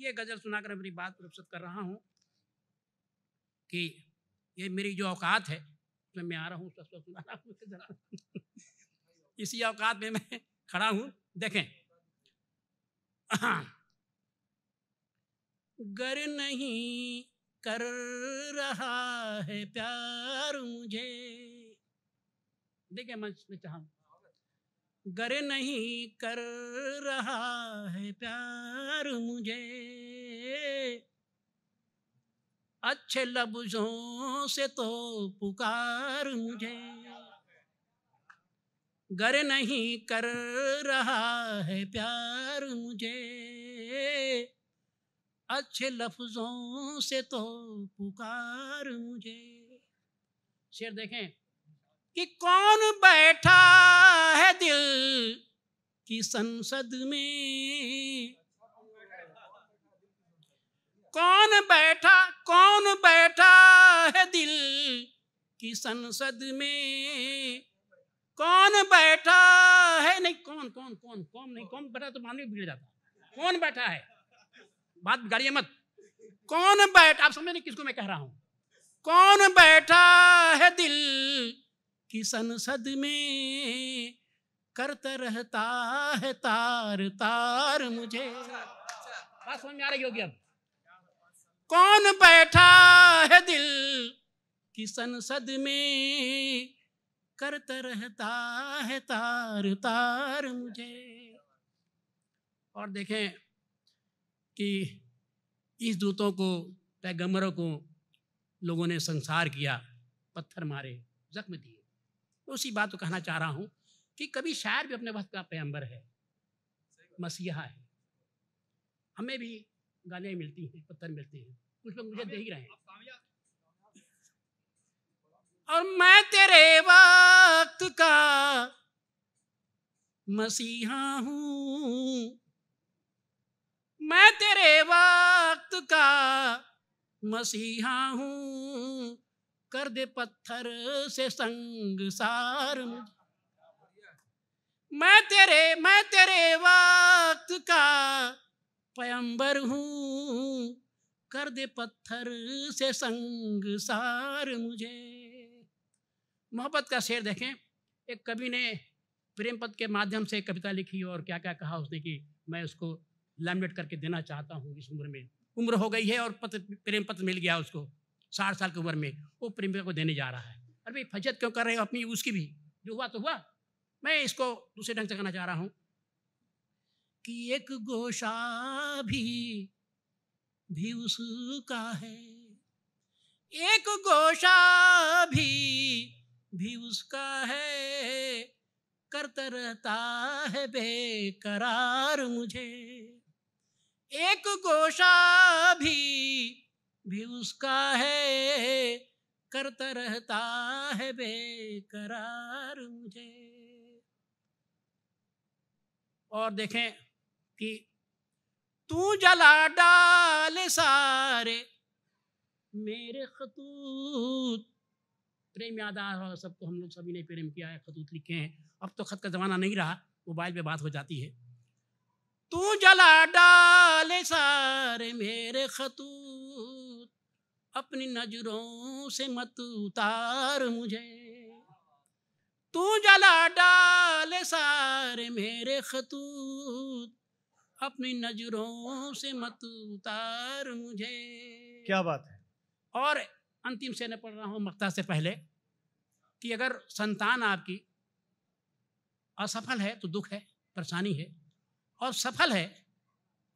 ये गज़ल सुनाकर अपनी बात पर कर रहा हूँ कि ये मेरी जो औकात है उसमें मैं आ रहा हूँ सुना रहा हूँ इसी औकात में मैं खड़ा हूँ देखें गर नहीं कर रहा है प्यार मुझे देखे मैं चाहूँ गर नहीं कर रहा है प्यार मुझे अच्छे लफ्जों से तो पुकार मुझे गर नहीं कर रहा है प्यार मुझे अच्छे लफ्जों से तो पुकार मुझे शेर देखें कि कौन बैठा है दिल की संसद में कौन बैठा कौन बैठा है दिल की संसद में कौन बैठा है नहीं कौन कौन कौन कौन नहीं कौन बैठा तो मानवी भीड़ जाता कौन बैठा है बात गाड़िए मत कौन बैठा आप समझ नहीं किसको मैं कह रहा हूं कौन बैठा है दिल कि संसद में करत रहता है तार तार मुझे अच्छा, अच्छा। बात समझ में आ रही होगी अब कौन बैठा है दिल कि संसद में करत रहता है तार तार मुझे और देखें कि इस दूतों को पैगंबरों को लोगों ने संसार किया पत्थर मारे जख्म दिए उसी बात को कहना चाह रहा हूँ कि कभी शायर भी अपने वक्त का पैम्बर है मसीहा है हमें भी गालियाँ मिलती हैं पत्थर मिलते हैं कुछ लोग मुझे दे ही रहे हैं और मैं तेरे वक्त का मसीहा हूँ मैं तेरे वक्त का मसीहा हूँ कर दे पत्थर से सार मैं तेरे मैं तेरे वक्त का पयंबर हूँ कर दे पत्थर से संग सार मुझे मोहब्बत का शेर देखें एक कवि ने प्रेम पद के माध्यम से कविता लिखी और क्या क्या कहा उसने कि मैं उसको लैमिनेट करके देना चाहता हूँ इस उम्र में उम्र हो गई है और पत्र प्रेम पत्र मिल गया उसको साठ साल की उम्र में वो प्रेमिका को देने जा रहा है अरे भाई फजत क्यों कर रहे हो अपनी उसकी भी जो हुआ तो हुआ मैं इसको दूसरे ढंग से कहना चाह रहा हूँ कि एक गोशा भी भी उसका है एक गोशा भी भी उसका है करता रहता है बेकरार मुझे एक गोशा भी भी उसका है करता रहता है बेकरार मुझे और देखें कि तू जला डाले सारे मेरे खतूत प्रेम याद आ रहा सबको हम लोग सभी ने प्रेम किया है खतूत लिखे हैं अब तो खत का ज़माना नहीं रहा मोबाइल पे बात हो जाती है तू जला डाले सारे मेरे खतूत अपनी नजरों से मत उतार मुझे तू जला डाले सारे मेरे खतूत अपनी नजरों से मत उतार मुझे क्या बात है और अंतिम से पढ़ रहा हूँ मक्ता से पहले कि अगर संतान आपकी असफल है तो दुख है परेशानी है और सफल है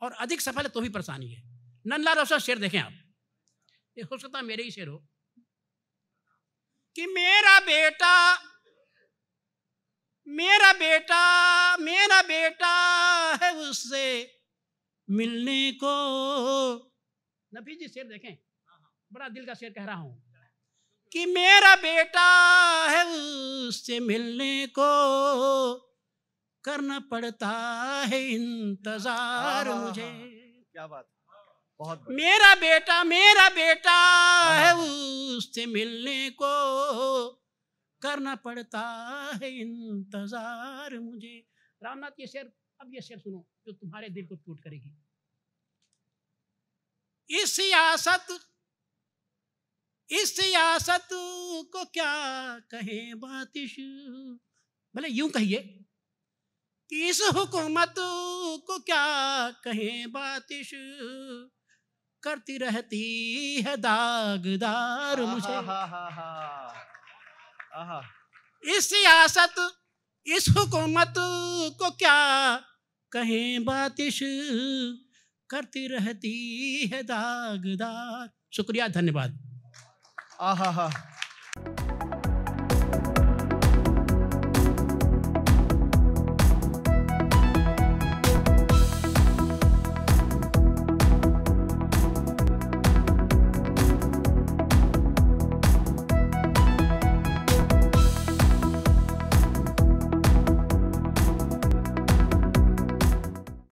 और अधिक सफल है तो भी परेशानी है नंदलाल रोशन शेर देखें आप ये हो सकता मेरे ही शेर हो कि मेरा बेटा मेरा बेटा मेरा बेटा है उससे मिलने को नफी जी शेर देखें बड़ा दिल का शेर कह रहा हूं कि मेरा बेटा है उससे मिलने को करना पड़ता है इंतजार मुझे क्या बात बहुत मेरा बेटा मेरा बेटा हाँ, है हाँ। उससे मिलने को करना पड़ता है इंतजार मुझे रामनाथ ये शेर अब ये शेर सुनो जो तुम्हारे दिल को टूट करेगी इस सियासत इस सियासत को क्या कहे बातिश भले यूं कहिए कि इस हुकूमत को क्या कहे बातिश करती रहती है दागदार मुझे हा हा आहा। इस सियासत इस हुकूमत को क्या कहें बातिश करती रहती है दागदार शुक्रिया धन्यवाद आहा हा